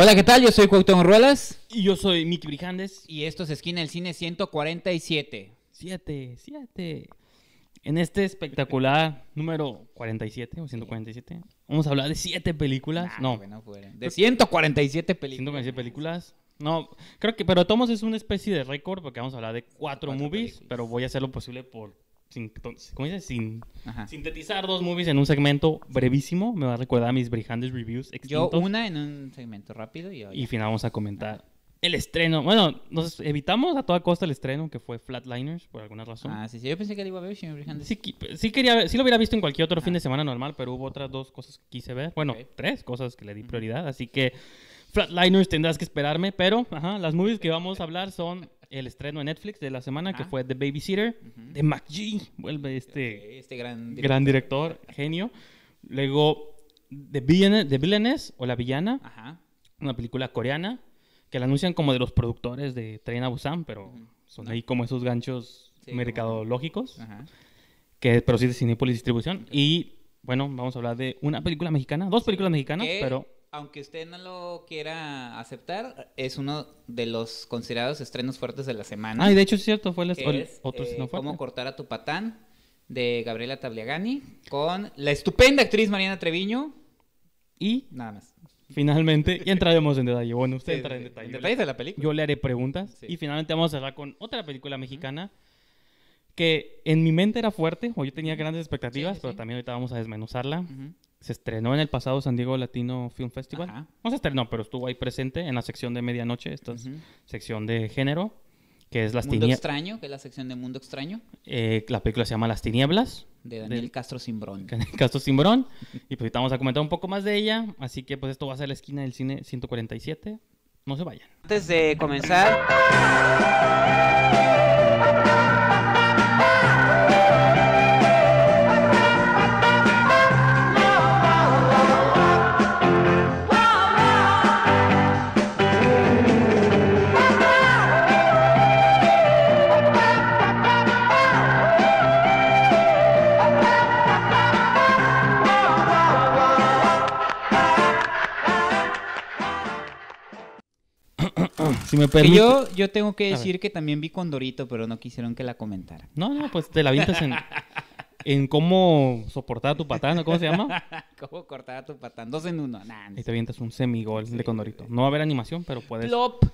Hola, ¿qué tal? Yo soy Cuauhtémoc Ruelas. Y yo soy Miki Brijandes. Y esto es Esquina del Cine 147. ¡Siete! ¡Siete! En este espectacular número 47 o 147, vamos a hablar de siete películas. no, de 147 películas. 147 películas. No, creo que, pero Tomos es una especie de récord porque vamos a hablar de cuatro movies, pero voy a hacer lo posible por sin, ¿cómo dices? sin sintetizar dos movies en un segmento brevísimo. Me va a recordar a mis Brijandes Reviews extintos. Yo una en un segmento rápido y... ya. y final vamos a comentar el estreno. Bueno, nos evitamos a toda costa el estreno, que fue Flatliners, por alguna razón. Ah, sí, sí. Yo pensé que lo iba a ver si me Sí, sí, quería, sí lo hubiera visto en cualquier otro fin de semana normal, pero hubo otras dos cosas que quise ver. Bueno, tres cosas que le di prioridad, así que... Flatliners tendrás que esperarme, pero las movies que vamos a hablar son el estreno de Netflix de la semana, que ah. fue The Babysitter, de McG, Vuelve este, este gran, director. gran director, genio. Luego, The, Villain Villainess, o La Villana, una película coreana, que la anuncian como de los productores de Train a Busan, pero son ahí como esos ganchos mercadológicos, que, pero sí de Cinepolis Distribución. Y bueno, vamos a hablar de una película mexicana, dos películas mexicanas, pero aunque usted no lo quiera aceptar, es uno de los considerados estrenos fuertes de la semana. Ah, y de hecho es cierto, fue el, estreno otro eh, no Cómo cortar a tu patán, de Gabriela Tabliagani, con la estupenda actriz Mariana Treviño. Y nada más. Finalmente, y entraremos en detalle. Bueno, usted entra en detalle. En detalle de la película. Yo le haré preguntas. Y finalmente vamos a hablar con otra película mexicana que en mi mente era fuerte, o yo tenía grandes expectativas, pero también ahorita vamos a desmenuzarla se estrenó en el pasado San Diego Latino Film Festival. No se estrenó, pero estuvo ahí presente en la sección de medianoche, esta sección de género, que es Las Mundo Extraño, que es la sección de Mundo Extraño. Eh, la película se llama Las Tinieblas. De Daniel Castro Simbrón. Daniel Castro Simbrón. y pues ahorita vamos a comentar un poco más de ella. Así que pues esto va a ser la esquina del cine 147. No se vayan. Antes de comenzar... si me Yo, tengo que decir que también vi Condorito, pero no quisieron que la comentara. No, no, pues te la vintas en, en cómo soportar a tu patán, ¿cómo se llama? cómo cortar a tu patán, dos en uno. Nah, y te avientas un semigol de Condorito. No va a haber animación, pero puedes... Plop.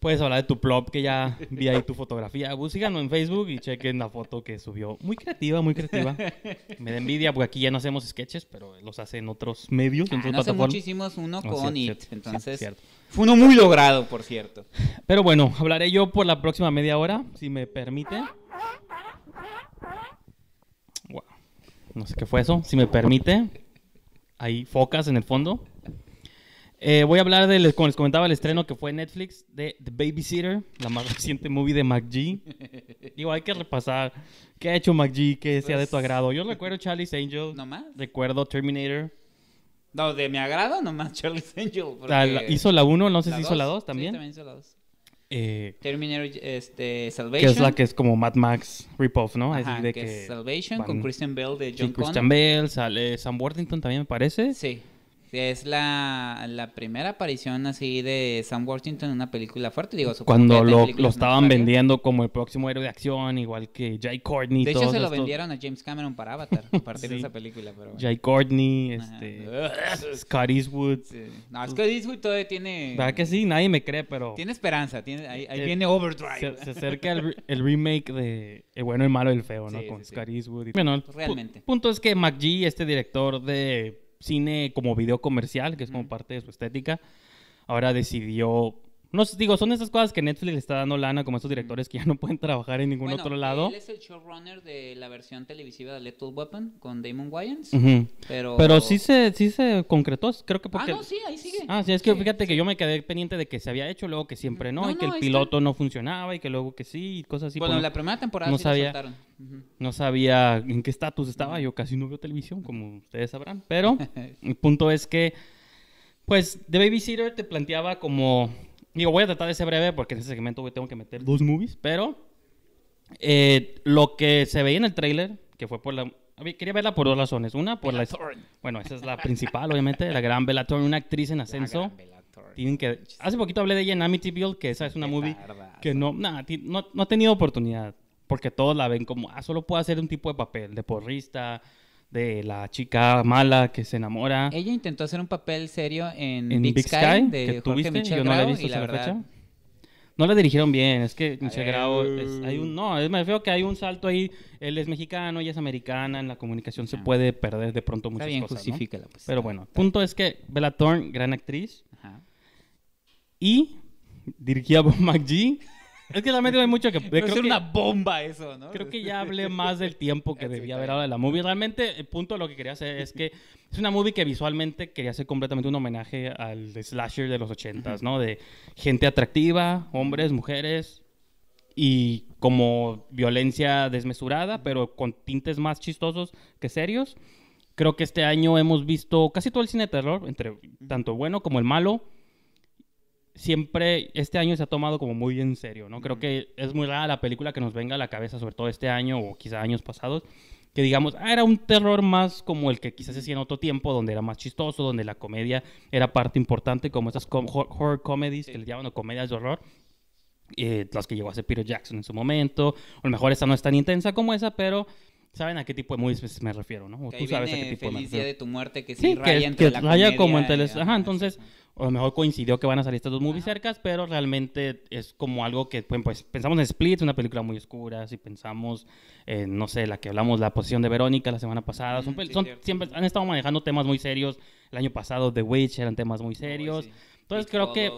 Puedes hablar de tu plop, que ya vi ahí tu fotografía. Búscanos en Facebook y chequen la foto que subió. Muy creativa, muy creativa. Me da envidia porque aquí ya no hacemos sketches, pero los hacen en otros medios. Ah, hace muchísimos uno con Fue uno muy logrado, por cierto. Pero bueno, hablaré yo por la próxima media hora, si me permite. No sé qué fue eso. Si me permite. Hay focas en el fondo. Eh, voy a hablar de, como les comentaba, el estreno que fue en Netflix de The Babysitter, la más reciente movie de McG Digo, hay que repasar qué ha hecho McG? ¿Qué sea de pues tu agrado. Yo recuerdo Charlie's Angel. ¿No más? Recuerdo Terminator. No, de mi agrado nomás Charlie's Angel. Porque... hizo la 1, no sé si hizo la 2 también. también hizo la 2. Eh, Terminator este, Salvation. Que es la que es como Mad Max ripoff, ¿no? Ajá, que, que, Salvation con Christian Bale de John Con. Christian Bale, sale Sam Worthington también me parece. Sí. Es la, la, primera aparición así de Sam Washington en una película fuerte, digo. Cuando lo, lo estaban vendiendo como el próximo héroe de acción, igual que Jay Courtney. De hecho, se lo vendieron a James Cameron para Avatar, a partir de esa película. Pero bueno. Jay Courtney, este, Scott Eastwood. No, Scott Eastwood todavía tiene... ¿Verdad que sí? Nadie me cree, pero... Tiene esperanza, tiene, ahí, eh, viene Overdrive. Se, acerca el, remake de El eh, bueno, el malo y el feo, ¿no? Con Scott Eastwood. Bueno, el Realmente. punto es que McGee, este director de cine como video comercial, que es como parte de su estética, ahora decidió no digo, son esas cosas que Netflix le está dando lana, como estos directores que ya no pueden trabajar en ningún otro lado. Él es el showrunner de la versión televisiva de Little Weapon con Damon Wayans. Pero, pero sí, se, sí se concretó, creo que ah, porque. Ah, no, sí, ahí sigue. Ah, sí, es que fíjate que yo me quedé pendiente de que se había hecho, luego que siempre no, y que el piloto no funcionaba y que luego que sí, y cosas así. Bueno, pues, en la primera temporada no sí sabía, No sabía en qué estatus estaba, yo casi no veo televisión, como ustedes sabrán. Pero el punto es que, pues, The Babysitter te planteaba como Digo, voy a tratar de ser breve porque en ese segmento tengo que meter dos movies, pero eh, lo que se veía en el trailer, que fue por la... Quería verla por dos razones. Una, por la... la... Bueno, esa es la principal, obviamente, la gran Thorne, una actriz en ascenso. Tienen que... Hace poquito hablé de ella en Amityville, que esa es una movie que no, no, no ha tenido oportunidad, porque todos la ven como, ah, solo puede hacer un tipo de papel, de porrista, de la chica mala que se enamora. Ella intentó hacer un papel serio en, Big, Sky, de que yo no la he visto verdad... No la dirigieron bien, es que se no, es, me que hay un salto ahí, él es mexicano, ella es americana, en la comunicación se ah. puede perder de pronto muchas cosas, pues, Pero bueno, punto es que Bella Thorne, gran actriz, y dirigía a Bob McGee es que realmente hay mucho que... es una bomba eso, ¿no? Creo que ya hablé más del tiempo que debía haber hablado de la movie. Realmente el punto de lo que quería hacer es que es una movie que visualmente quería hacer completamente un homenaje al slasher de los ochentas, ¿no? De gente atractiva, hombres, mujeres, y como violencia desmesurada, pero con tintes más chistosos que serios. Creo que este año hemos visto casi todo el cine de terror, entre tanto el bueno como el malo siempre este año se ha tomado como muy en serio, ¿no? Creo que es muy rara la película que nos venga a la cabeza, sobre todo este año o quizá años pasados, que digamos, ah, era un terror más como el que quizás hacía en otro tiempo, donde era más chistoso, donde la comedia era parte importante, como esas horror comedies que le llaman comedias de horror. Eh, las que llegó a hacer Peter Jackson en su momento, o a lo mejor esta no es tan intensa como esa, pero saben a qué tipo de movies pues, me refiero, ¿no? tú sabes a qué tipo de Día tu muerte que sí, raya que, entre como entre ajá, pues, entonces a lo mejor coincidió que van a salir estos dos movies cercas, pero realmente es como algo que pues, pues pensamos en Split, una película muy oscura, si pensamos en, no sé, la que hablamos la posición de Verónica la semana pasada, siempre han estado manejando temas muy serios, el año pasado The Witch eran temas muy serios. Entonces creo que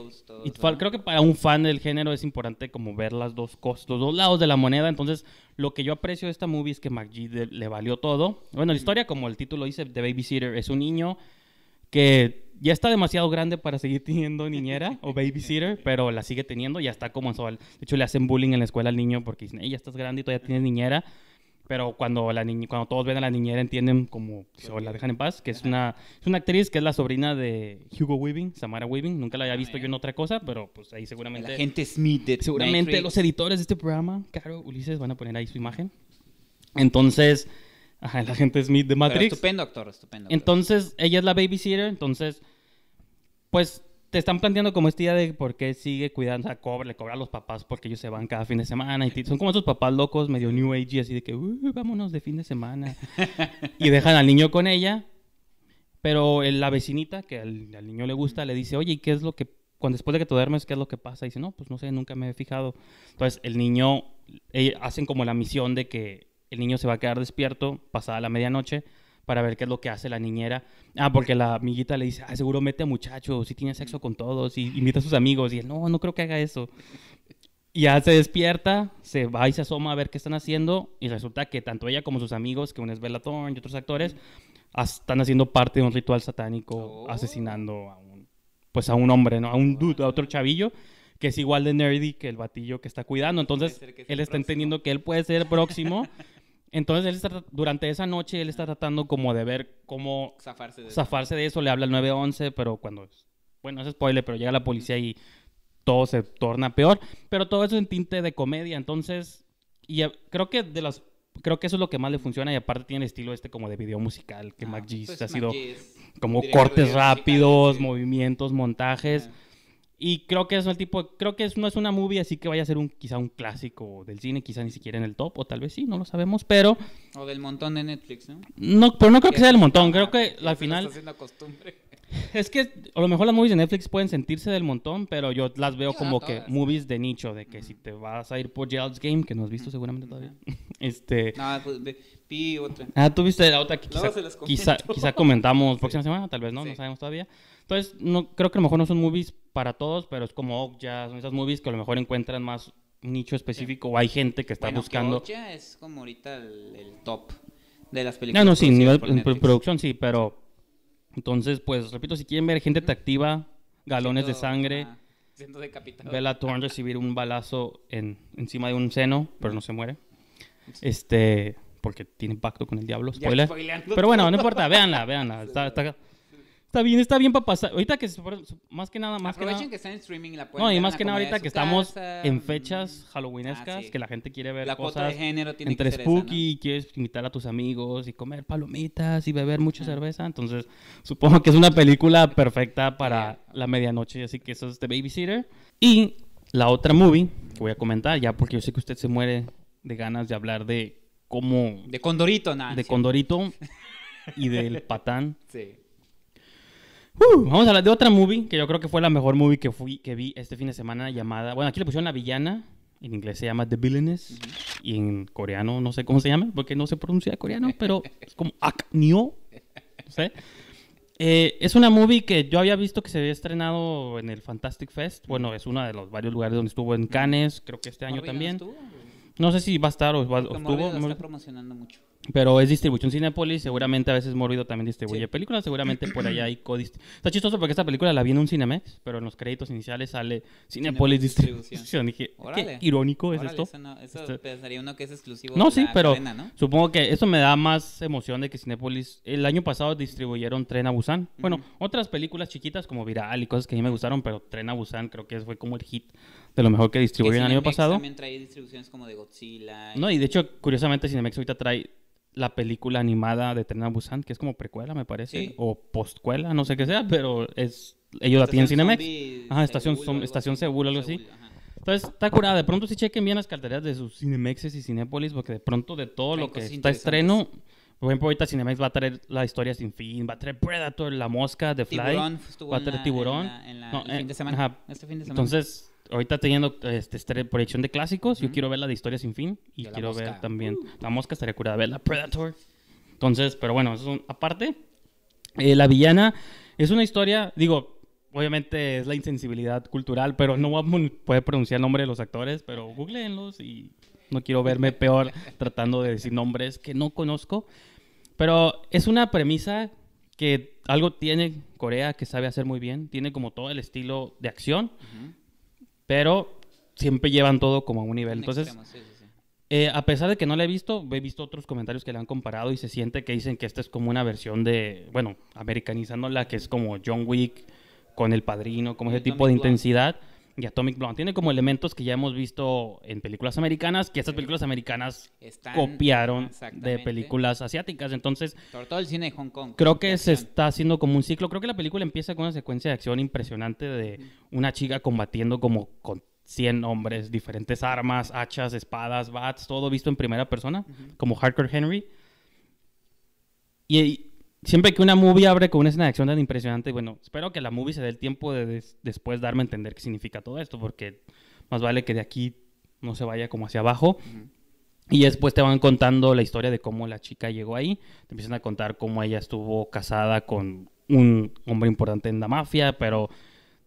creo que para un fan del género es importante como ver las dos cosas, los dos lados de la moneda. Entonces, lo que yo aprecio de esta movie es que McGee le valió todo. Bueno, la mm. historia, como el título dice, The Babysitter, es un niño que ya está demasiado grande para seguir teniendo niñera o babysitter, pero la sigue teniendo, ya está como De hecho, le hacen bullying en la escuela al niño porque dicen, ya estás grande y todavía tienes niñera pero cuando, la cuando todos ven a la niñera entienden como la dejan en paz, que es una, una actriz que es la sobrina de Hugo Weaving, Samara Weaving, nunca la había ah, visto yo en otra cosa, pero pues ahí seguramente... La gente Smith. De seguramente los editores de este programa, Caro, Ulises, van a poner ahí su imagen. Entonces, la gente Smith de Matrix. estupendo actor, estupendo. Entonces, ella es la babysitter, entonces, pues te están planteando como esta idea de por qué sigue cuidando, o sea, cobra, le cobra a los papás porque ellos se van cada fin de semana y son como esos papás locos medio new age así de que, vámonos de fin de semana y dejan al niño con ella, pero la vecinita que al, niño le gusta le dice, oye, ¿y qué es lo que, cuando después de que te duermes, qué es lo que pasa? Y dice, no, pues no sé, nunca me he fijado. Entonces el niño, eh, hacen como la misión de que el niño se va a quedar despierto pasada la medianoche para ver qué es lo que hace la niñera. Ah, porque la amiguita le dice, ah, seguro mete a muchachos, si tiene sexo con todos, y invita a sus amigos. Y él, no, no creo que haga eso. Y ya se despierta, se va y se asoma a ver qué están haciendo, y resulta que tanto ella como sus amigos, que un es y otros actores, ah, están haciendo parte de un ritual satánico, oh. asesinando a un, pues a un hombre, ¿no? A un dude, a otro chavillo que es igual de nerdy que el batillo que está cuidando. Entonces, él está entendiendo que él puede ser el próximo Entonces él está, durante esa noche él está tratando como de ver cómo zafarse de, eso. Le habla el 911, pero cuando... Bueno, es spoiler, pero llega la policía y todo se torna peor. Pero todo eso en tinte de comedia. Entonces, y creo que de las... Creo que eso es lo que más le funciona y aparte tiene estilo este como de video musical que ah, Mac pues ha sido como cortes rápidos, movimientos, montajes. Y creo que es el tipo, creo que no es una movie así que vaya a ser un quizá un clásico del cine, quizá ni siquiera en el top, o tal vez sí, no lo sabemos, pero... O del montón de Netflix, ¿no? No, pero no creo que sea del montón, creo que al final... Está costumbre. Es que a lo mejor las movies de Netflix pueden sentirse del montón, pero yo las veo como que movies de nicho, de que si te vas a ir por Gerald's Game, que no has visto seguramente todavía, este... No, pues otra. Ah, tú viste la otra que quizá, quizá, comentamos próxima semana, tal vez no, no sabemos todavía. Entonces, no, creo que a lo mejor no son movies para todos, pero es como Okja, oh, son esas movies que a lo mejor encuentran más nicho específico o hay gente que está bueno, buscando. Okja es como ahorita el, top de las películas. No, no, sí, nivel, en producción sí, pero entonces, pues repito, si quieren ver gente activa, galones de sangre. Ah, siendo recibir un balazo en, encima de un seno, pero no se muere. Este, porque tiene pacto con el diablo, spoiler. Pero bueno, no importa, véanla, véanla. Está, está, Está bien, está bien para pasar. Ahorita que más que nada, más que nada. que en streaming la No, y más que nada ahorita que estamos en mm, fechas ah, halloweenescas, que la gente quiere ver la cosas de género tiene entre que spooky y quieres invitar a tus amigos y comer palomitas y beber mucha cerveza, entonces supongo que es una película perfecta para la medianoche, así que eso es The Babysitter y la otra movie que voy a comentar ya porque yo sé que usted se muere de ganas de hablar de cómo de Condorito, nada. De Condorito y del patán. Sí vamos a hablar de otra movie que yo creo que fue la mejor movie que, fui, que vi este fin de semana llamada... Bueno, aquí le pusieron La Villana. En inglés se llama The Villainess. Y en coreano no sé cómo se llama porque no se pronuncia coreano, pero es como Akneo, No sé. Eh, es una movie que yo había visto que se había estrenado en el Fantastic Fest. Bueno, es uno de los varios lugares donde estuvo en Cannes, creo que este año también. no sé si va a estar o, estuvo. está promocionando mucho. Pero es distribución Cinepolis, seguramente a veces Morbido también distribuye películas, seguramente por allá hay Codist. Está chistoso porque esta película la viene un Cinemex, pero en los créditos iniciales sale Cinepolis, Distribución. dije, qué irónico es esto. Eso, no, pensaría uno que es exclusivo. de sí, la pero ¿no? supongo que eso me da más emoción de que Cinepolis. El año pasado distribuyeron Tren a Busan. Bueno, otras películas chiquitas como Viral y cosas que a mí me gustaron, pero Tren a Busan creo que fue como el hit de lo mejor que distribuyeron el año pasado. También trae distribuciones como de Godzilla. No, y de hecho, curiosamente, Cinemex ahorita trae la película animada de Trena Busan, que es como precuela, me parece, o postcuela, no sé qué sea, pero es ellos la tienen Cinemex. Ajá, Estación, Seúl, algo Estación así. algo así. Entonces, está curada. De pronto si chequen bien las carteras de sus Cinemexes y Cinépolis, porque de pronto de todo lo que está estreno... Por ejemplo, ahorita Cinemex va a traer la historia sin fin, va a traer Predator, La Mosca, The Fly, va a traer Tiburón. no, el eh, fin de semana, Este fin de semana. Entonces, ahorita teniendo esta proyección de clásicos, yo quiero ver la de Historia Sin Fin y quiero ver también uh. La Mosca, estaría curada ver la Predator. Entonces, pero bueno, eso aparte. Eh, la villana es una historia, digo, obviamente es la insensibilidad cultural, pero no voy a poder pronunciar el nombre de los actores, pero googleenlos y no quiero verme peor tratando de decir nombres que no conozco. Pero es una premisa que algo tiene Corea que sabe hacer muy bien. Tiene como todo el estilo de acción, pero siempre llevan todo como a un nivel. Entonces, eh, a pesar de que no la he visto, he visto otros comentarios que la han comparado y se siente que dicen que esta es como una versión de, bueno, americanizándola, que es como John Wick con El Padrino, como ese tipo de intensidad y Atomic Blonde. Tiene como elementos que ya hemos visto en películas americanas, que esas películas americanas copiaron de películas asiáticas. Entonces, sobre todo el cine de Hong Kong. Creo que se está haciendo como un ciclo. Creo que la película empieza con una secuencia de acción impresionante de una chica combatiendo como con 100 hombres, diferentes armas, hachas, espadas, bats, todo visto en primera persona, como Hardcore Henry. Y siempre que una movie abre con una escena de acción tan impresionante, bueno, espero que la movie se dé el tiempo de después darme a entender qué significa todo esto, porque más vale que de aquí no se vaya como hacia abajo. Y después te van contando la historia de cómo la chica llegó ahí. Te empiezan a contar cómo ella estuvo casada con un hombre importante en la mafia, pero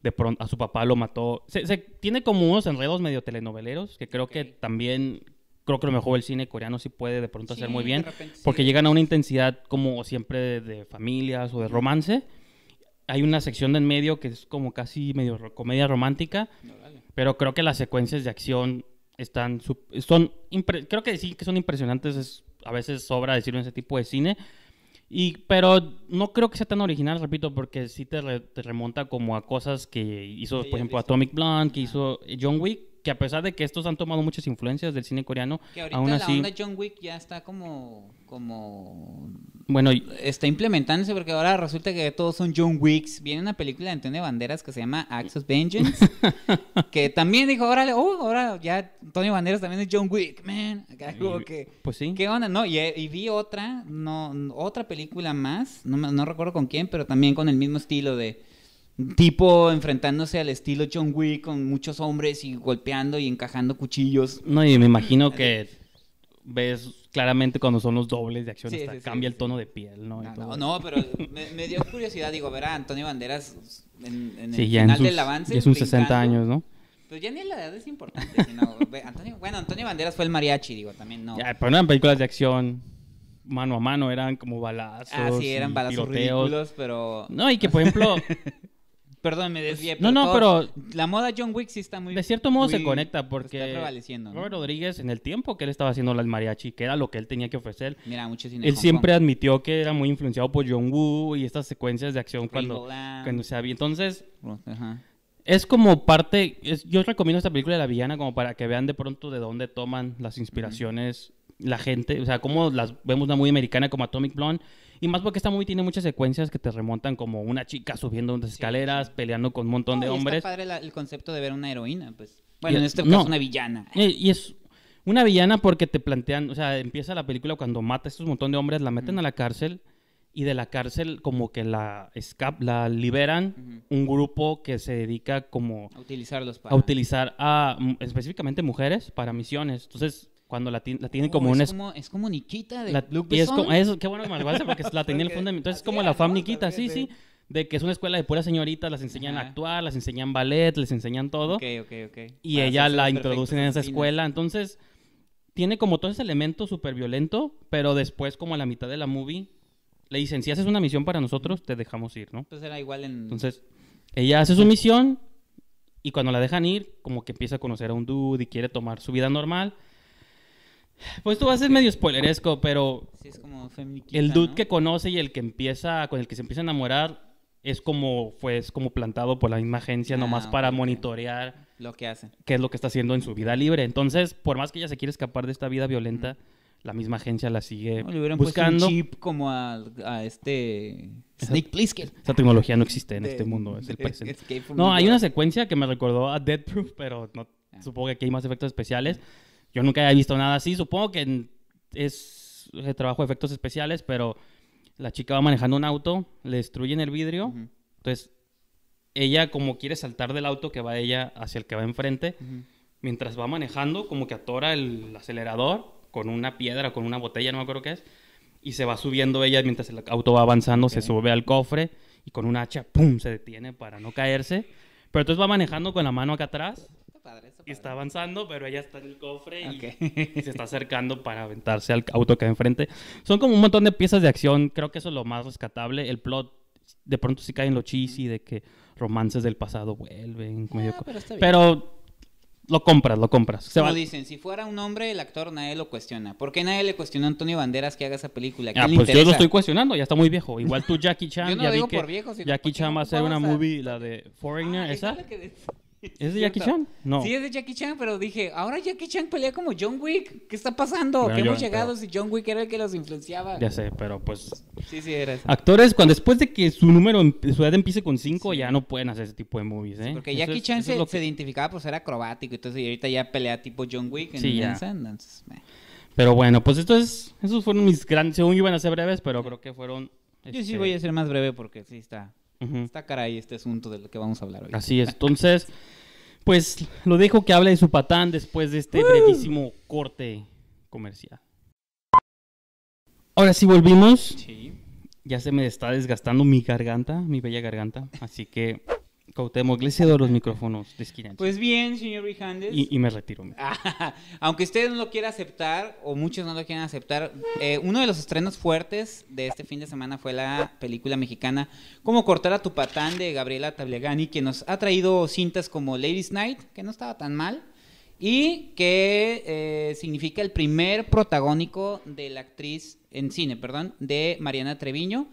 de pronto a su papá lo mató. Se, tiene como unos enredos medio telenoveleros que creo que también creo que lo mejor el cine coreano sí puede de pronto hacer muy bien, porque llegan a una intensidad como siempre de, familias o de romance. Hay una sección de en medio que es como casi medio comedia romántica, pero creo que las secuencias de acción están son creo que decir que son impresionantes es a veces sobra decirlo en ese tipo de cine. Y, pero no creo que sea tan original, repito, porque sí te, remonta como a cosas que hizo, por ejemplo, Atomic Blonde, que hizo John Wick, que a pesar de que estos han tomado muchas influencias del cine coreano, que ahorita la onda John Wick ya está como como bueno, está implementándose porque ahora resulta que todos son John Wicks. Viene una película de Antonio Banderas que se llama Axis Vengeance, que también dijo, órale, oh, ahora ya Antonio Banderas también es John Wick, man. que Pues sí. ¿Qué onda? No, y, vi otra, no otra película más, no, no recuerdo con quién, pero también con el mismo estilo de tipo enfrentándose al estilo John Wick con muchos hombres y golpeando y encajando cuchillos. No, y me imagino que ves claramente cuando son los dobles de acción, hasta cambia el tono de piel, ¿no? No, no, pero me, dio curiosidad, digo, ver a Antonio Banderas en, el final del avance. del avance. es un 60 años, ¿no? Pero pues ya ni la edad es importante, sino, Antonio, bueno, Antonio Banderas fue el mariachi, digo, también no. Ya, pero no eran películas de acción mano a mano, eran como balazos. Ah, sí, eran balazos ridículos, pero... No, y que, por ejemplo, Perdón, me pues, desvié. no, no, pero. La moda John Wick sí está muy. De cierto modo se conecta porque. Está prevaleciendo. ¿no? Robert Rodríguez, en el tiempo que él estaba haciendo las mariachi, que era lo que él tenía que ofrecer. Mira, mucho Él siempre admitió que era muy influenciado por John Woo y estas secuencias de acción cuando, cuando se había. Entonces. Es como parte. Es, yo recomiendo esta película de la villana como para que vean de pronto de dónde toman las inspiraciones la gente. O sea, cómo las vemos una muy americana como Atomic Blonde y más porque esta movie tiene muchas secuencias que te remontan como una chica subiendo unas escaleras, peleando con un montón de hombres. Está padre el concepto de ver una heroína, pues. Bueno, en este caso una villana. Y, es una villana porque te plantean, o sea, empieza la película cuando mata a estos montón de hombres, la meten a la cárcel y de la cárcel como que la escap la liberan un grupo que se dedica como a utilizarlos para... a utilizar a mm, específicamente mujeres para misiones entonces cuando la, la tiene como es es como Nikita de la, Luke es como, eso, Qué bueno que me lo porque la tenía el fundamento. Entonces es como la fam Nikita, sí, sí. De que es una escuela de puras señoritas, las enseñan a actuar, las enseñan ballet, les enseñan todo. Ok, ok, ok. Y ella la introducen en esa escuela. Entonces, tiene como todo ese elemento súper violento, pero después, como a la mitad de la movie, le dicen, si haces una misión para nosotros, te dejamos ir, ¿no? Entonces pues era igual en... Entonces, ella hace su misión y cuando la dejan ir, como que empieza a conocer a un dude y quiere tomar su vida normal. Pues tú vas a ser medio spoileresco, pero. El dude que conoce y el que empieza. Con el que se empieza a enamorar. Es como. Pues como plantado por la misma agencia. nomás ah, para monitorear. Lo que hace. Qué es lo que está haciendo en su vida libre. Entonces, por más que ella se quiera escapar de esta vida violenta. la misma agencia la sigue buscando. Un chip como a, este Snake Plissken. Esa tecnología no existe en este mundo, es No, hay una secuencia que me recordó a dead Proof, pero no, ah. supongo que aquí hay más efectos especiales yo nunca había visto nada así. Supongo que es el trabajo de efectos especiales, pero la chica va manejando un auto, le destruyen el vidrio. Entonces, ella como quiere saltar del auto que va ella hacia el que va enfrente, mientras va manejando, como que atora el acelerador con una piedra, con una botella, no me acuerdo qué es, y se va subiendo ella mientras el auto va avanzando, se sube al cofre y con un hacha, ¡pum!, se detiene para no caerse. Pero entonces va manejando con la mano acá atrás está Y está avanzando, pero ella está en el cofre y, se está acercando para aventarse al auto que hay enfrente. Son como un montón de piezas de acción. Creo que eso es lo más rescatable. El plot, de pronto sí cae en lo y de que romances del pasado vuelven. Ah, pero, lo compras, lo compras. Se Como dicen, si fuera un hombre, el actor nadie lo cuestiona. ¿Por qué nadie le cuestiona a Antonio Banderas que haga esa película? Ah, pues yo lo estoy cuestionando, ya está muy viejo. Igual tú, Jackie Chan, yo no ya lo digo por Jackie Chan va a hacer una movie, la de Foreigner, esa ¿Es de Jackie Chan? No. Sí, es de Jackie Chan, pero dije, ahora Jackie Chan pelea como John Wick. ¿Qué está pasando? ¿Qué hemos llegado si John Wick era el que los influenciaba? Ya sé, pero pues. Sí, sí, era Actores, cuando después de que su número, su edad empiece con 5, ya no pueden hacer ese tipo de movies, ¿eh? porque Jackie Chan se, identificaba por pues, ser acrobático, entonces y ahorita ya pelea tipo John Wick en sí, ya. Pero bueno, pues esto es, esos fueron mis grandes, según iban a ser breves, pero creo que fueron. Yo sí voy a este, ser más breve porque sí está cara Está caray este asunto de lo que vamos a hablar hoy. Así es. Entonces, pues lo dejo que hable de su patán después de este brevísimo corte comercial. Ahora sí volvimos. Sí. Ya se me está desgastando mi garganta, mi bella garganta. Así que Cautemo, le cedo los micrófonos de esquina. Pues bien, señor Rijandes. Y, me retiro. aunque usted no lo quiera aceptar, o muchos no lo quieran aceptar, eh, uno de los estrenos fuertes de este fin de semana fue la película mexicana Cómo cortar a tu patán de Gabriela Tablegani, que nos ha traído cintas como Ladies Night, que no estaba tan mal, y que eh, significa el primer protagónico de la actriz en cine, perdón, de Mariana Treviño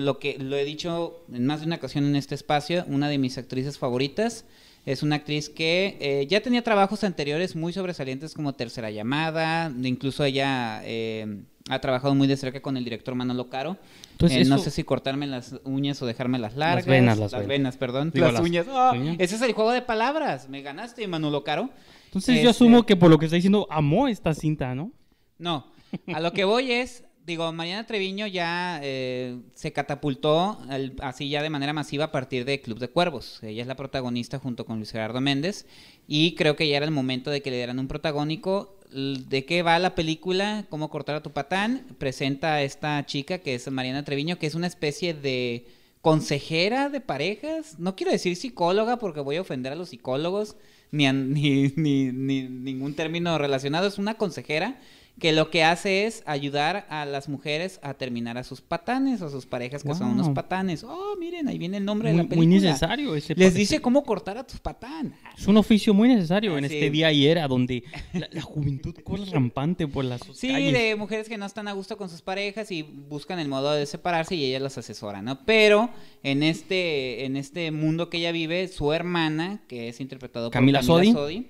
lo que lo he dicho en más de una ocasión en este espacio, una de mis actrices favoritas. Es una actriz que eh, ya tenía trabajos anteriores muy sobresalientes como Tercera Llamada, incluso ella eh, ha trabajado muy de cerca con el director Manolo Caro. Entonces, eh, No sé si cortarme las uñas o dejarme las largas. Las venas, las, venas. perdón. las, uñas. Ah, ese es el juego de palabras, me ganaste Manolo Caro. Entonces yo asumo este que por lo que está diciendo, amó esta cinta, ¿no? No, a lo que voy es digo, Mariana Treviño ya eh, se catapultó así ya de manera masiva a partir de Club de Cuervos. Ella es la protagonista junto con Luis Gerardo Méndez y creo que ya era el momento de que le dieran un protagónico. ¿De qué va la película? ¿Cómo cortar a tu patán? Presenta a esta chica que es Mariana Treviño, que es una especie de consejera de parejas. No quiero decir psicóloga porque voy a ofender a los psicólogos ni, ni, ni, ni ningún término relacionado. Es una consejera que lo que hace es ayudar a las mujeres a terminar a sus patanes, a sus parejas que son unos patanes. Oh, miren, ahí viene el nombre de la película. Muy necesario ese Les dice cómo cortar a tus patanes. Es un oficio muy necesario en este día y era donde la, juventud corre rampante por las Sí, de mujeres que no están a gusto con sus parejas y buscan el modo de separarse y ella las asesora, ¿no? Pero en este, en este mundo que ella vive, su hermana, que es interpretado Camila por Camila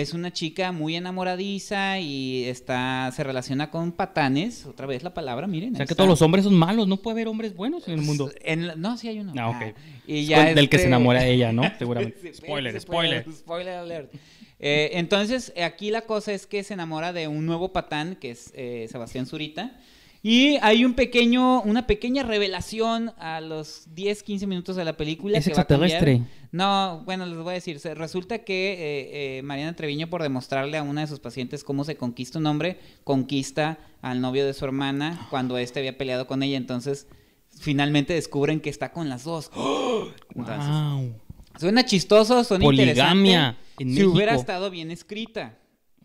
es una chica muy enamoradiza y está se relaciona con patanes, otra vez la palabra, miren. O sea que todos los hombres son malos, no puede haber hombres buenos en el mundo. no, sí hay uno. Ah, ok. Ah, y ya Del que se este- enamora ella, ¿no? Seguramente. spoiler, spoiler. Spoiler alert. Eh, entonces, aquí la cosa es que se enamora de un nuevo patán, que es eh, Sebastián Zurita. Y hay un pequeño, una pequeña revelación a los 10, 15 minutos de la película. Es extraterrestre. no, bueno, les voy a decir. Resulta que eh, eh, Mariana Treviño, por demostrarle a una de sus pacientes cómo se conquista un hombre, conquista al novio de su hermana cuando éste había peleado con ella. Entonces, finalmente descubren que está con las dos. Suena chistoso, suena Poligamia interesante. si hubiera estado bien escrita.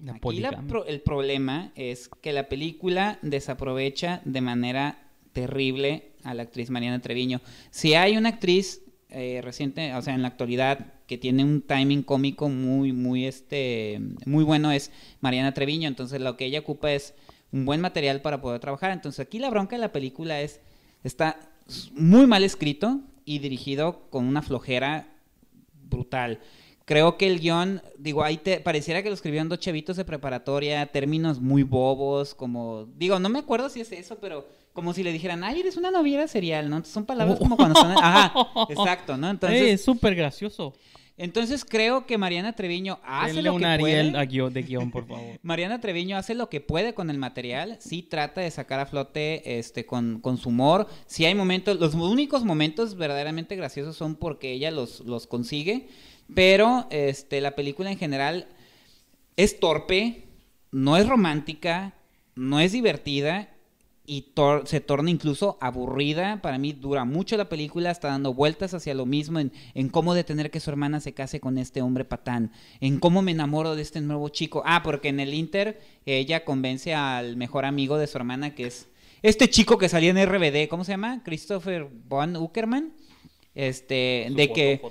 Aquí el problema es que la película desaprovecha de manera terrible a la actriz Mariana Treviño. Si hay una actriz eh, reciente, o sea, en la actualidad, que tiene un timing cómico muy, muy, este, muy bueno, es Mariana Treviño. Entonces, lo que ella ocupa es un buen material para poder trabajar. Entonces, aquí la bronca de la película es, está muy mal escrito y dirigido con una flojera brutal. Creo que el guión, digo, ahí te, pareciera que lo escribieron dos chavitos de preparatoria, términos muy bobos, como, digo, no me acuerdo si es eso, pero como si le dijeran, ay, eres una noviera serial, ¿no? son palabras como cuando son, ajá, exacto, ¿no? Entonces... es eh, súper gracioso. Entonces creo que Mariana Treviño hace lo que puede. de guión, por favor. Mariana Treviño hace lo que puede con el material. Sí trata de sacar a flote este, con, con su humor. Sí hay momentos, los únicos momentos verdaderamente graciosos son porque ella los, los consigue. Pero este, la película en general es torpe, no es romántica, no es divertida y se torna incluso aburrida. Para mí dura mucho la película, está dando vueltas hacia lo mismo, en, cómo detener que su hermana se case con este hombre patán, en cómo me enamoro de este nuevo chico. Ah, porque en el Inter ella convence al mejor amigo de su hermana, que es este chico que salía en RBD, ¿cómo se llama? Christopher Von Uckerman. Este, de que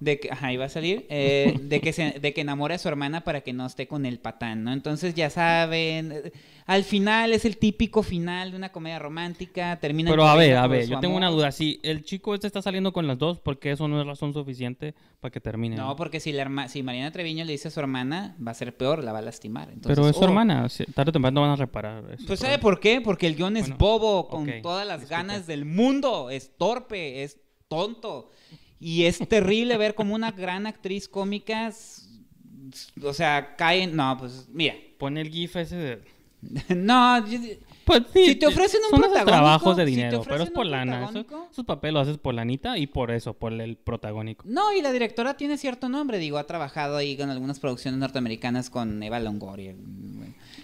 de que, ajá, iba a salir, eh, de, que se, de que enamora a su hermana para que no esté con el patán, ¿no? Entonces ya saben, eh, al final es el típico final de una comedia romántica, termina... Pero a ver, a ver, yo tengo una duda, si el chico este está saliendo con las dos, porque eso no es razón suficiente para que termine? No, porque si, la si Mariana Treviño le dice a su hermana, va a ser peor, la va a lastimar. Pero es su oh. hermana, tarde o temprano van a reparar. Eso, pues ¿sabe por qué? Porque el guión es bobo, con todas las ganas del mundo, es torpe, es tonto. Y es terrible ver como una gran actriz cómica, o sea, cae, no, pues mira. Pone el gif ese de... no, pues si te ofrecen un son trabajos de dinero, pero es por lana. su papel lo haces por lanita y por eso, por el protagónico. No, y la directora tiene cierto nombre, digo, ha trabajado ahí con algunas producciones norteamericanas con Eva Longoria.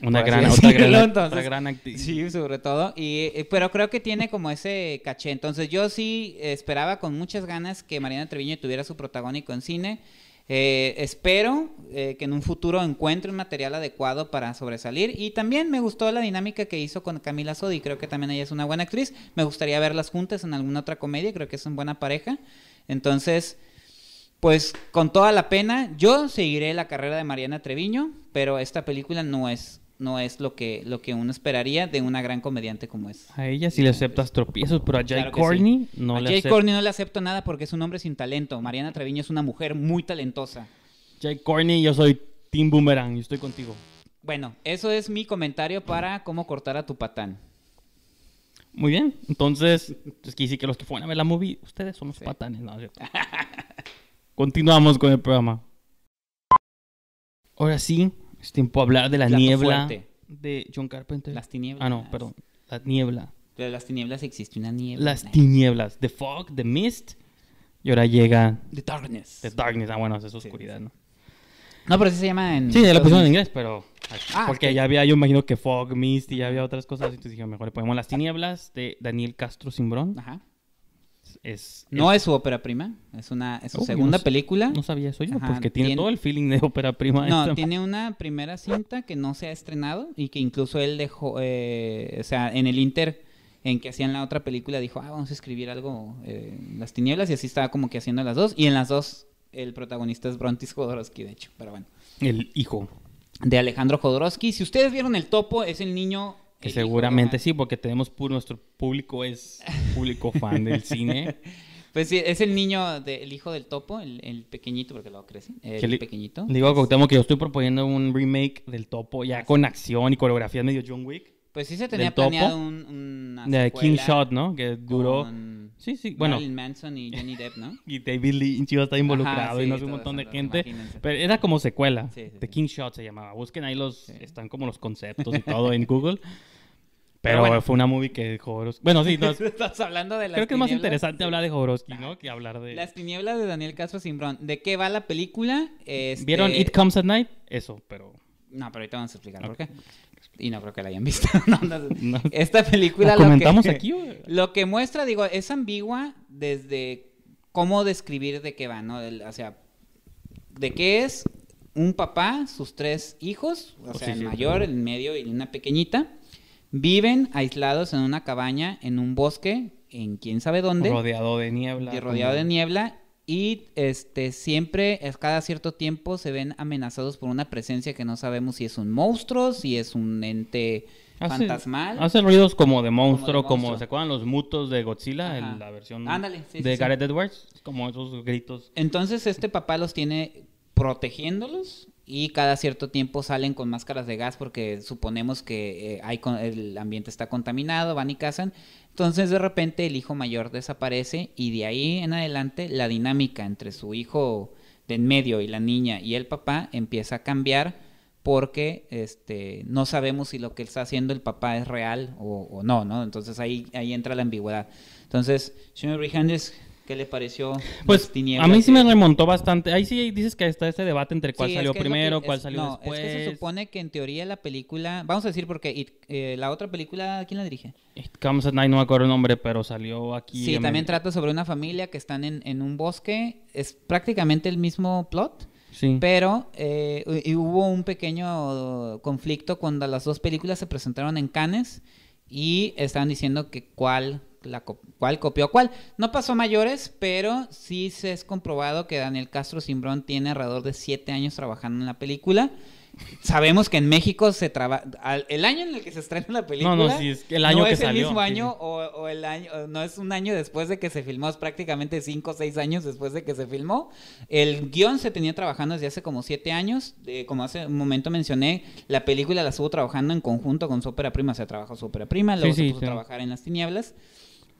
Una gran, actriz. Sí, sobre todo. Y, eh, pero creo que tiene como ese caché. Entonces yo sí esperaba con muchas ganas que Mariana Treviño tuviera su protagónico en cine. Eh, espero eh, que en un futuro encuentre un material adecuado para sobresalir. Y también me gustó la dinámica que hizo con Camila Sodi. Creo que también ella es una buena actriz. Me gustaría verlas juntas en alguna otra comedia. Creo que es una buena pareja. Entonces, pues con toda la pena, yo seguiré la carrera de Mariana Treviño, pero esta película no es no es lo que, lo que uno esperaría de una gran comediante como es. A ella sí le aceptas tropiezos, pero a Jay Corny Corney no a le Jay acepto. no le acepto nada porque es un hombre sin talento. Mariana Treviño es una mujer muy talentosa. Jay Corney, yo soy Tim Boomerang, y estoy contigo. Bueno, eso es mi comentario para cómo cortar a tu patán. Muy bien, entonces, es que sí que los que fueron a ver la movie, ustedes son los patanes, Continuamos con el programa. Ahora sí, es tiempo de hablar de la niebla de John Carpenter. Las tinieblas. Ah, no, perdón. La niebla. De las tinieblas existe una niebla. Las tinieblas. The fog, the mist. Y ahora llega... The darkness. The darkness. Ah, bueno, es oscuridad, ¿no? No, pero eso se llama en... Sí, ya lo pusieron en inglés, pero... Ah, porque ya había, yo imagino que fog, mist y ya había otras cosas. Entonces dije, mejor le ponemos las tinieblas de Daniel Castro Simbrón. Ajá. No es, su ópera prima, es una su segunda película. No sabía eso yo, porque pues tiene, todo el feeling de ópera prima. No, tiene una primera cinta que no se ha estrenado y que incluso él dejó, eh, o sea, en el Inter en que hacían la otra película, dijo, ah, vamos a escribir algo, eh, Las Tinieblas, y así estaba como que haciendo las dos. Y en las dos, el protagonista es Brontis Jodorowsky, de hecho, pero bueno. El hijo. De Alejandro Jodorowsky. Si ustedes vieron El Topo, es el niño que seguramente sí, porque tenemos puro, nuestro público es público fan del cine. Pues sí, es el niño, el hijo del topo, el, pequeñito, porque luego crece. El pequeñito. digo que yo estoy proponiendo un remake del topo, ya ah, con acción y coreografía medio John Wick. Pues sí se tenía planeado un, De King Shot, ¿no? Que duró... Con sí, sí, bueno. Marilyn Manson y Johnny Depp, ¿no? y David Lynch iba a involucrado y no sé un montón de gente. Pero era como secuela. de King Shot se llamaba. Busquen ahí los... Están como los conceptos y todo en Google. Pero, fue una movie que Jodorowsky... Bueno, sí, no, estás hablando de las Creo que es más interesante hablar de Jodorowsky, ¿no? Ah. Que hablar de... Las tinieblas de Daniel Castro Simbrón. ¿De qué va la película? Este ¿Vieron It Comes at Night? Eso, pero... No, pero ahorita vamos a explicar por qué. Y no creo que la hayan visto. Esta película... Lo comentamos que, aquí? Lo que muestra, digo, es ambigua desde cómo describir de qué va, ¿no? o sea, de qué es un papá, sus tres hijos, o, oh, sea, el mayor, el medio y una pequeñita Viven aislados en una cabaña, en un bosque, en quién sabe dónde. Rodeado de niebla. Y rodeado de niebla. Y este, siempre, cada cierto tiempo, se ven amenazados por una presencia que no sabemos si es un monstruo, si es un ente fantasmal. Hacen ruidos como de monstruo, como, ¿se acuerdan los mutos de Godzilla? En la versión de Gareth Edwards, como esos gritos. Entonces, este papá los tiene protegiéndolos y cada cierto tiempo salen con máscaras de gas porque suponemos que eh, hay el ambiente está contaminado, van y cazan. Entonces de repente el hijo mayor desaparece y de ahí en adelante la dinámica entre su hijo de en medio y la niña y el papá empieza a cambiar porque este, no sabemos si lo que él está haciendo el papá es real o, no, ¿no? Entonces ahí, ahí entra la ambigüedad. Entonces, Shimmer ¿Qué le pareció? Pues a mí sí me remontó bastante. Ahí sí dices que está este debate entre cuál salió primero, cuál salió no, después. Es que se supone que en teoría la película. Vamos a decir porque eh, la otra película, ¿quién la dirige? It Comes at Night, no me acuerdo el nombre, pero salió aquí. Sí, también trata sobre una familia que están en, un bosque. Es prácticamente el mismo plot. Sí. Pero eh, y hubo un pequeño conflicto cuando las dos películas se presentaron en Cannes y estaban diciendo que cuál cuál copió cuál. No pasó mayores, pero sí se es comprobado que Daniel Castro Simbrón tiene alrededor de siete años trabajando en la película. Sabemos que en México se trabaja. El año en el que se estrena la película. No, no, es el año no es el mismo año O, el año. no es un año después de que se filmó, es prácticamente cinco o seis años después de que se filmó. El guión se tenía trabajando desde hace como siete años. como hace un momento mencioné, la película la estuvo trabajando en conjunto con su ópera prima. se trabajó su prima, luego se puso a trabajar en Las Tinieblas.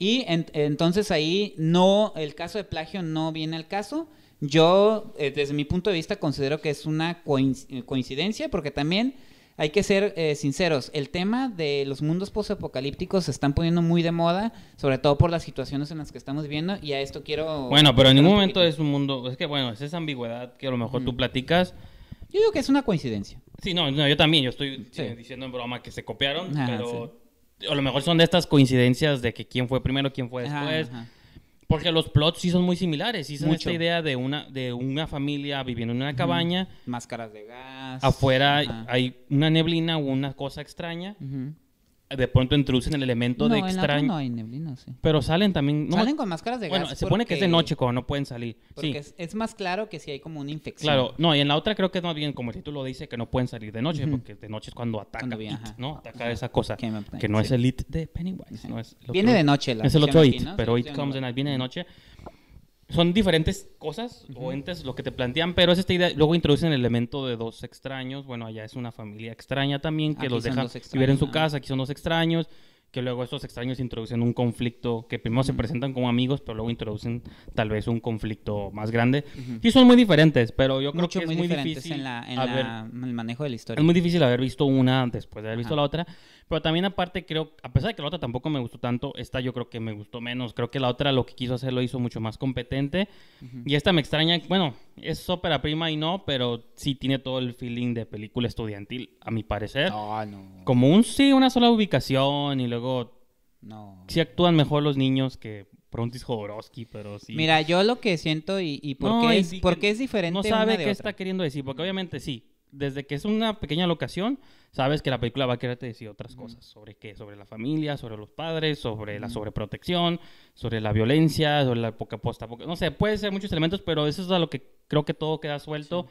Y entonces ahí no, el caso de plagio no viene al caso. Yo, eh, desde mi punto de vista, considero que es una eh, coincidencia, porque también hay que ser eh, sinceros, el tema de los mundos postapocalípticos se están poniendo muy de moda, sobre todo por las situaciones en las que estamos viendo y a esto quiero... Bueno, pero en ningún momento es un mundo, es que bueno, es esa ambigüedad que a lo mejor tú mm. platicas. Yo digo que es una coincidencia. Sí, no, yo también, yo estoy diciendo en broma que se copiaron, ah, pero a lo mejor son de estas coincidencias de que quién fue primero, quién fue después. Porque los plots sí son muy similares. Sí son idea de una, de una familia viviendo en una cabaña. Máscaras de gas. Afuera hay una neblina o una cosa extraña de pronto introducen el elemento de extraño. No, hay neblina, sí. Pero salen también. salen con máscaras de gas. Bueno, se pone que es de noche cuando no pueden salir. Porque sí. es, es, más claro que si hay como una infección. Claro, no, y en la otra creo que es más bien como el título dice que no pueden salir de noche, porque de noche es cuando ataca, ¿no? Ataca esa cosa. que no es el it de Pennywise. viene de noche la Es el otro it, pero it comes de night, viene de noche son diferentes cosas o entes lo que te plantean, pero es esta idea. Luego introducen el elemento de dos extraños. Bueno, allá es una familia extraña también que los deja vivir en su casa. Aquí son dos extraños. Que luego estos extraños introducen un conflicto que primero se presentan como amigos, pero luego introducen tal vez un conflicto más grande. Y son muy diferentes, pero yo creo que es muy difícil. En, el manejo de la historia. Es muy difícil haber visto una después de haber visto la otra. Pero también aparte creo, a pesar de que la otra tampoco me gustó tanto, esta yo creo que me gustó menos. Creo que la otra lo que quiso hacer lo hizo mucho más competente. Y esta me extraña, bueno, es ópera prima y no, pero sí tiene todo el feeling de película estudiantil, a mi parecer. No, ah, no. Como un sí, una sola ubicación y luego... No. Sí actúan mejor los niños que Prontis Jodorowsky, pero sí. Mira, yo lo que siento y, por, qué, es diferente. No sabe qué está queriendo decir, porque obviamente sí, desde que es una pequeña locación, sabes que la película va a quererte decir otras cosas. ¿Sobre qué? Sobre la familia, sobre los padres, sobre la sobreprotección, sobre la violencia, sobre la poca posta. No sé, puede ser muchos elementos, pero eso es a lo que creo que todo queda suelto.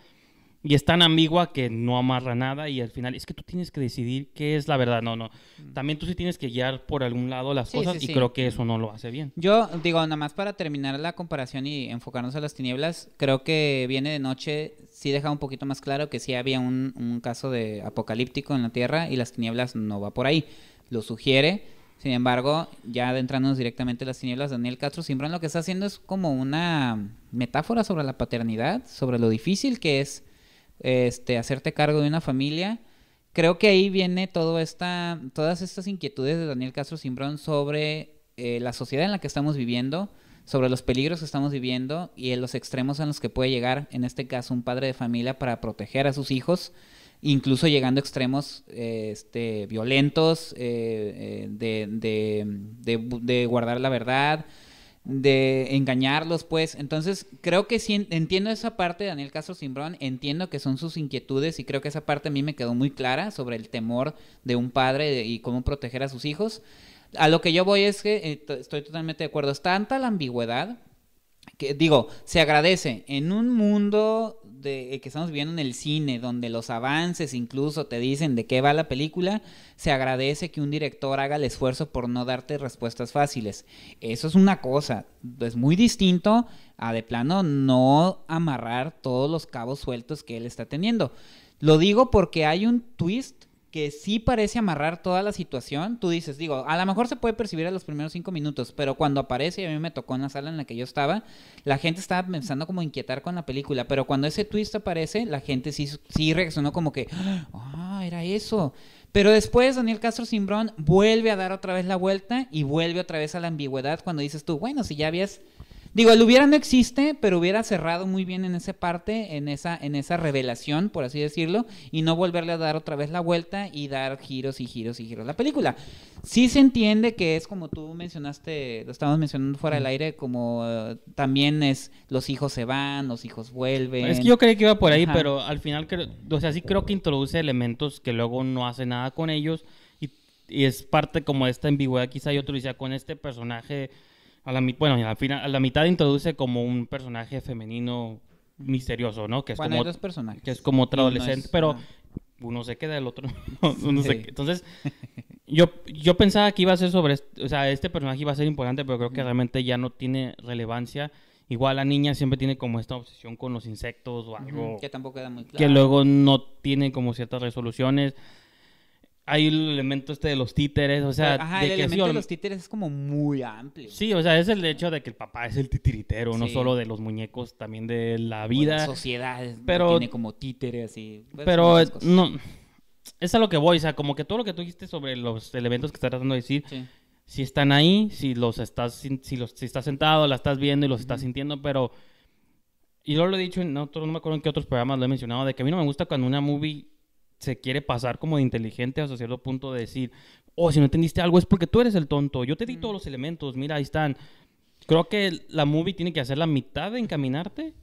Y es tan ambigua que no amarra nada y al final es que tú tienes que decidir qué es la verdad. No, no. Mm. También tú sí tienes que guiar por algún lado las cosas y creo que eso no lo hace bien. Yo digo, nada más para terminar la comparación y enfocarnos a las tinieblas, creo que viene de noche, sí deja un poquito más claro que sí había un, un caso de apocalíptico en la Tierra y las tinieblas no va por ahí. Lo sugiere. Sin embargo, ya adentrándonos directamente en las tinieblas, Daniel Castro Simbrón lo que está haciendo es como una metáfora sobre la paternidad, sobre lo difícil que es este, hacerte cargo de una familia. Creo que ahí viene todo esta, todas estas inquietudes de Daniel Castro Simbrón sobre eh, la sociedad en la que estamos viviendo, sobre los peligros que estamos viviendo y los extremos en los que puede llegar, en este caso, un padre de familia para proteger a sus hijos, incluso llegando a extremos eh, este, violentos, eh, de, de, de guardar la verdad, de engañarlos, pues. Entonces, creo que sí entiendo esa parte de Daniel Castro Simbrón, entiendo que son sus inquietudes y creo que esa parte a mí me quedó muy clara sobre el temor de un padre y cómo proteger a sus hijos. A lo que yo voy es que eh, estoy totalmente de acuerdo. Es tanta la ambigüedad digo, se agradece. En un mundo de, eh, que estamos viendo en el cine, donde los avances incluso te dicen de qué va la película, se agradece que un director haga el esfuerzo por no darte respuestas fáciles. Eso es una cosa, es muy distinto a de plano no amarrar todos los cabos sueltos que él está teniendo. Lo digo porque hay un twist que sí parece amarrar toda la situación, tú dices, digo, a lo mejor se puede percibir a los primeros cinco minutos, pero cuando aparece, y a mí me tocó en la sala en la que yo estaba, la gente estaba pensando como inquietar con la película, pero cuando ese twist aparece, la gente sí, sí reaccionó como que, ah, era eso. Pero después Daniel Castro Simbrón vuelve a dar otra vez la vuelta y vuelve otra vez a la ambigüedad cuando dices tú, bueno, si ya habías Digo, el hubiera no existe, pero hubiera cerrado muy bien en esa parte, en esa, en esa revelación, por así decirlo, y no volverle a dar otra vez la vuelta y dar giros y giros y giros la película. Sí se entiende que es como tú mencionaste, lo estábamos mencionando fuera del aire, como eh, también es los hijos se van, los hijos vuelven. Es que yo creí que iba por ahí, pero al final, o sea, sí creo que introduce elementos que luego no hace nada con ellos y, es parte como de esta ambigüedad. Quizá yo otro. decía, con este personaje a la, bueno, a la, a la mitad introduce como un personaje femenino misterioso, ¿no? Que es bueno, como, Que es como otro adolescente, pero ah. uno se queda, el otro Entonces, yo, yo pensaba que iba a ser sobre, o sea, este personaje iba a ser importante, pero creo que realmente ya no tiene relevancia. Igual la niña siempre tiene como esta obsesión con los insectos o algo. Que tampoco queda muy claro. Que luego no tiene como ciertas resoluciones hay el elemento este de los títeres, o sea... Eh, ajá, el elemento de los títeres es como muy amplio. Sí, o sea, es el hecho de que el papá es el titiritero, no solo de los muñecos, también de la vida. O la sociedad, pero, tiene como títeres así. Pues, pero, eh, no... Es a lo que voy, o sea, como que todo lo que tú dijiste sobre los elementos que estás tratando de decir... si están ahí, si los estás, si los, si estás sentado, la estás viendo y los estás sintiendo, pero y yo lo he dicho en no me acuerdo en qué otros programas lo he mencionado, de que a mí no me gusta cuando una movie se quiere pasar como de inteligente hasta cierto punto de decir, oh, si no entendiste algo es porque tú eres el tonto, yo te di todos los elementos, mira, ahí están. Creo que la movie tiene que hacer la mitad de encaminarte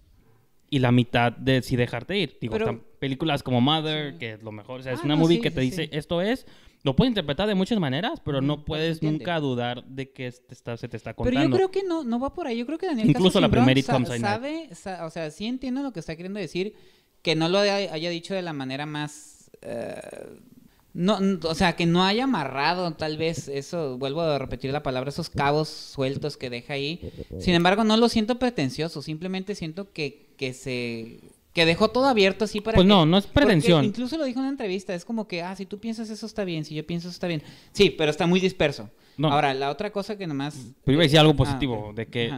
y la mitad de si dejarte ir. Digo, películas como Mother, que es lo mejor, o sea, es ah, una movie que te dice, esto es, lo puedes interpretar de muchas maneras, pero no pues, puedes nunca dudar de que está, se te está contando. Pero yo creo que no, no va por ahí. Yo creo que Daniel Incluso la sabe, o sea, sí entiendo lo que está queriendo decir, que no lo haya dicho de la manera más eh, no, o sea, que no haya amarrado tal vez eso, vuelvo a repetir la palabra, esos cabos sueltos que deja ahí. Sin embargo, no lo siento pretencioso, simplemente siento que, que se... Que dejó todo abierto así para... Pues no, no es pretensión. Incluso lo dijo en una entrevista, es como que, ah, si tú piensas eso está bien, si yo pienso eso está bien. Sí, pero está muy disperso. Ahora, la otra cosa que nomás... Pero iba a decir algo positivo, ah, de que...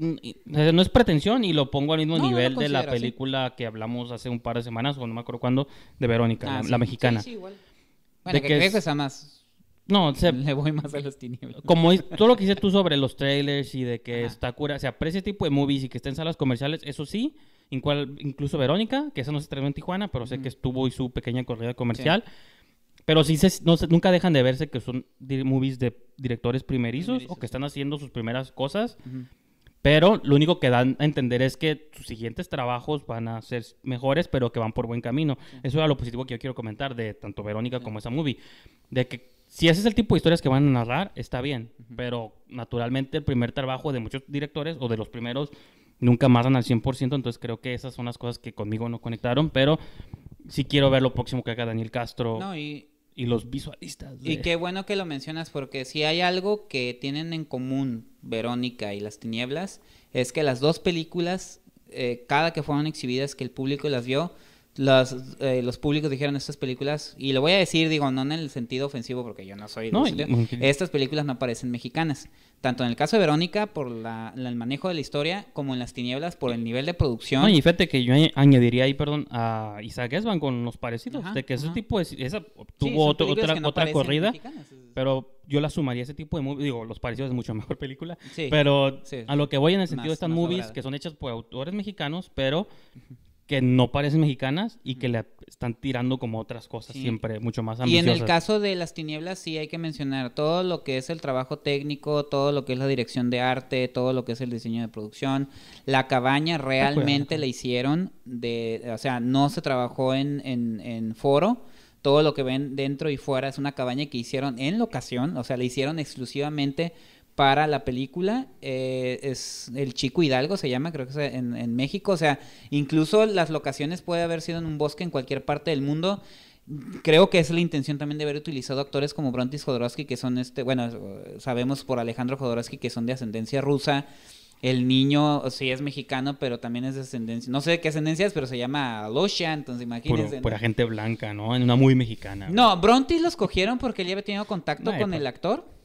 Eh, no es pretensión y lo pongo al mismo nivel de la película que hablamos hace un par de semanas o no me acuerdo cuándo de Verónica, ah, la, mexicana. de que, que más. No, se... le voy más a los tinieblos. Como todo lo que dices tú sobre los trailers y de que esta cura, o se aprecia ese tipo de movies y que estén en salas comerciales, eso sí, incluso Verónica, que esa no se estrenó en Tijuana, pero sé que estuvo y su pequeña corrida comercial. Pero sí, no, nunca dejan de verse que son movies de directores primerizos, o que están haciendo sus primeras cosas. Pero lo único que dan a entender es que sus siguientes trabajos van a ser mejores, pero que van por buen camino. Eso era lo positivo que yo quiero comentar de tanto Verónica como esa movie. De que si ese es el tipo de historias que van a narrar, está bien. Pero naturalmente el primer trabajo de muchos directores o de los primeros nunca dan al 100%. Entonces creo que esas son las cosas que conmigo no conectaron. Pero sí quiero ver lo próximo que haga Daniel Castro. No, y y los visualistas. Y qué bueno que lo mencionas porque si hay algo que tienen en común Verónica y Las Tinieblas es que las dos películas, eh, cada que fueron exhibidas, que el público las vio, las, eh, los públicos dijeron estas películas, y lo voy a decir, digo, no en el sentido ofensivo porque yo no soy... No, Estas películas no parecen mexicanas, tanto en el caso de Verónica por la, el manejo de la historia, como en Las Tinieblas por el nivel de producción. y fíjate que yo añadiría ahí, perdón, a Isaac Esban con los parecidos, de que ese tipo Esa tuvo otra, otra corrida, pero yo la sumaría a ese tipo de digo, los parecidos es mucho mejor película, pero a lo que voy en el sentido de estas movies que son hechas por autores mexicanos, pero que no parecen mexicanas y que le están tirando como otras cosas siempre mucho más ambiciosas. Y en el caso de las tinieblas sí hay que mencionar todo lo que es el trabajo técnico, todo lo que es la dirección de arte, todo lo que es el diseño de producción. La cabaña realmente la hicieron de, o sea, no se trabajó en, en, en foro, todo lo que ven dentro y fuera es una cabaña que hicieron en locación, o sea, la hicieron exclusivamente para la película. Eh, es el Chico Hidalgo, se llama, creo que es en, México. O sea, incluso las locaciones puede haber sido en un bosque en cualquier parte del mundo. Creo que es la intención también de haber utilizado actores como Brontis Jodorowsky, que son este, bueno, sabemos por Alejandro Jodorowsky que son de ascendencia rusa. El niño sí es mexicano, pero también es de ascendencia, no sé de qué ascendencia es, pero se llama Alosha, entonces imagínense. Por, la gente blanca, ¿no? En una muy mexicana. No, Brontis los cogieron porque él había tenido contacto con pues. el actor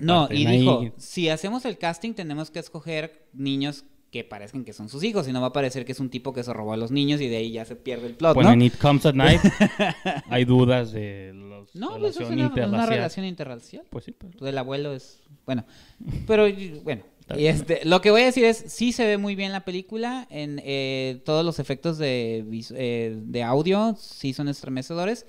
no, y dijo, si hacemos el casting tenemos que escoger niños que parezcan que son sus hijos y no va a parecer que es un tipo que se robó a los niños y de ahí ya se pierde el plot, Bueno, It Comes at Night hay dudas de los No, pues, es una, relación interracial. Pues sí, pero... Del pues abuelo es... Bueno, pero bueno... Este, lo que voy a decir es, sí se ve muy bien la película, en eh, todos los efectos de, eh, de audio sí son estremecedores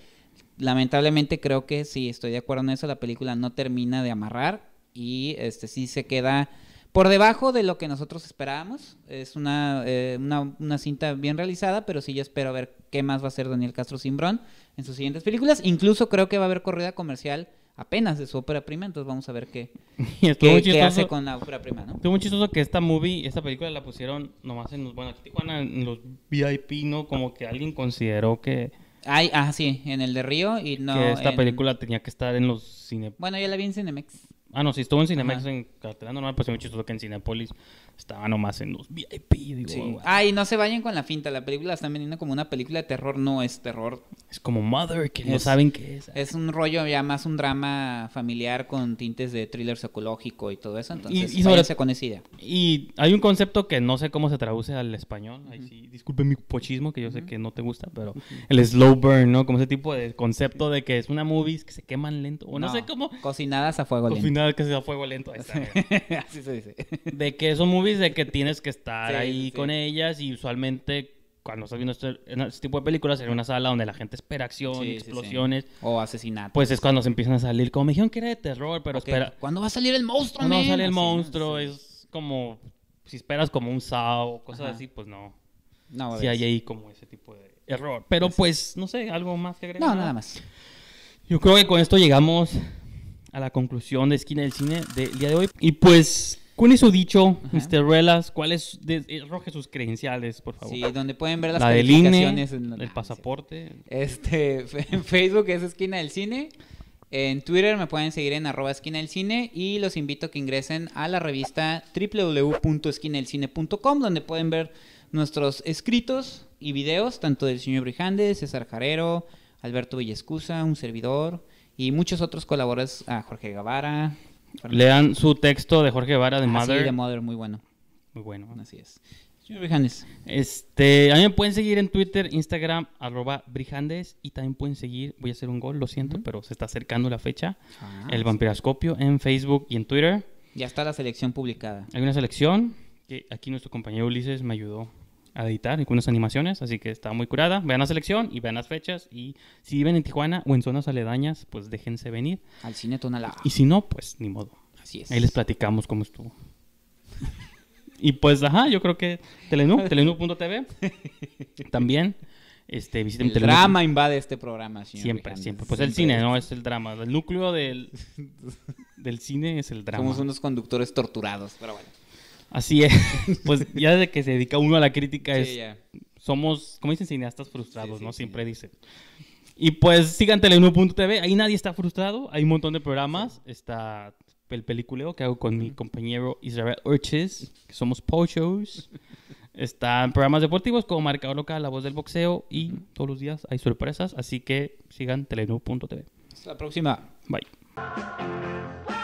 lamentablemente creo que sí, estoy de acuerdo en eso, la película no termina de amarrar y este sí se queda por debajo de lo que nosotros esperábamos. Es una, eh, una, cinta bien realizada, pero sí yo espero ver qué más va a hacer Daniel Castro Simbrón en sus siguientes películas. Incluso creo que va a haber corrida comercial apenas de su ópera prima, entonces vamos a ver qué, qué, hace con la ópera prima, ¿no? Estuvo muy chistoso que esta movie, esta película la pusieron nomás en los, bueno, aquí Tijuana, en los VIP, ¿no? Como que alguien consideró que ah, sí, en el de Río y no. esta película tenía que estar en los cine. Bueno, yo la vi en Cinemex. Ah, no, sí, estuvo en Cinemex en no normal, pues se me chistoso que en Cinepolis estaba nomás en los VIP. Digo, no se vayan con la finta. La película está están vendiendo como una película de terror. No es terror. Es como Mother, que no saben qué es. Es un rollo ya más un drama familiar con tintes de thriller psicológico y todo eso. Entonces, y, con esa Y hay un concepto que no sé cómo se traduce al español. Disculpen disculpe mi pochismo, que yo sé que no te gusta, pero el slow burn, ¿no? Como ese tipo de concepto de que es una movie que se queman lento. no, sé cómo. Cocinadas a fuego lento. Cocinadas que se a fuego lento. Así se dice. De que son movies de que tienes que estar ahí con ellas y usualmente cuando estás viendo este, este, tipo de películas en una sala donde la gente espera acción, y explosiones. O asesinatos. Pues es cuando se empiezan a salir, como me dijeron que era de terror, pero espera. ¿Cuándo va a salir el monstruo? no, sale el monstruo? Es como, si esperas como un sao o cosas así, pues no. Si hay ahí como ese tipo de error. Pero pues, pues no sé, algo más que agregar. No, nada más. Yo creo que con esto llegamos a la conclusión de Esquina del Cine del día de hoy. Y pues ¿Cuál es su dicho, eh, Mr. Relas, ¿cuáles roje sus credenciales, por favor? Sí, donde pueden ver las la el ah, pasaporte. Este, en Facebook es Esquina del Cine. En Twitter me pueden seguir en arroba esquina del cine y los invito a que ingresen a la revista www.esquinaelcine.com donde pueden ver nuestros escritos y videos, tanto del señor Brijande, César Jarero, Alberto Villescusa, un servidor y muchos otros colaboradores, a Jorge Gavara, Lean su texto de Jorge Vara de madre ah, Mother. de Mother, muy bueno. Muy bueno. Así es. Señor Este, a mí me pueden seguir en Twitter, Instagram, arroba Brijandes. Y también pueden seguir, voy a hacer un gol, lo siento, pero se está acercando la fecha. Ah, el vampiroscopio en Facebook y en Twitter. Ya está la selección publicada. Hay una selección que aquí nuestro compañero Ulises me ayudó a editar algunas animaciones, así que está muy curada. Vean la selección y vean las fechas y si viven en Tijuana o en zonas aledañas, pues déjense venir. Al cine Tonalá. Y si no, pues ni modo. Así Ahí les platicamos cómo estuvo. y pues, ajá, yo creo que Telenu, telenu.tv también. Este, visiten el drama invade este programa, Siempre, siempre. Pues el cine, ¿no? Es el drama. El núcleo del, del cine es el drama. Somos unos conductores torturados, pero bueno. Así es. pues ya desde que se dedica uno a la crítica Somos, como dicen, cineastas frustrados, ¿no? Siempre dicen. Y pues sigan Telenú.tv. ahí nadie está frustrado, hay un montón de programas, está el peliculeo que hago con mi compañero Israel Urches, que somos pochos, están programas deportivos como Marcador Local, La Voz del Boxeo y todos los días hay sorpresas, así que sigan Telenú.tv. Hasta la próxima. Bye.